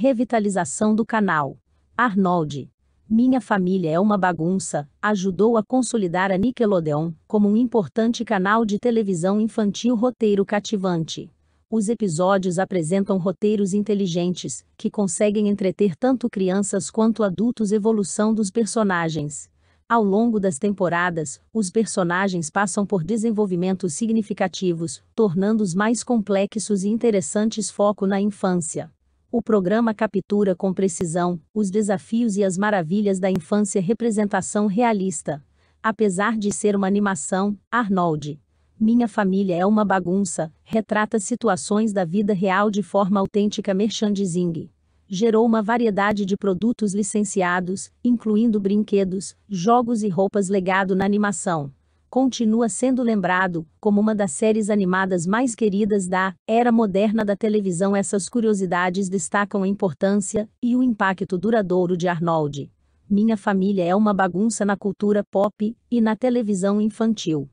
revitalização do canal. Arnold. Minha Família é uma Bagunça ajudou a consolidar a Nickelodeon como um importante canal de televisão infantil roteiro cativante. Os episódios apresentam roteiros inteligentes, que conseguem entreter tanto crianças quanto adultos evolução dos personagens. Ao longo das temporadas, os personagens passam por desenvolvimentos significativos, tornando-os mais complexos e interessantes foco na infância. O programa captura com precisão os desafios e as maravilhas da infância representação realista. Apesar de ser uma animação, Arnold, Minha Família é uma Bagunça, retrata situações da vida real de forma autêntica merchandising. Gerou uma variedade de produtos licenciados, incluindo brinquedos, jogos e roupas legado na animação continua sendo lembrado como uma das séries animadas mais queridas da era moderna da televisão. Essas curiosidades destacam a importância e o impacto duradouro de Arnold. Minha família é uma bagunça na cultura pop e na televisão infantil.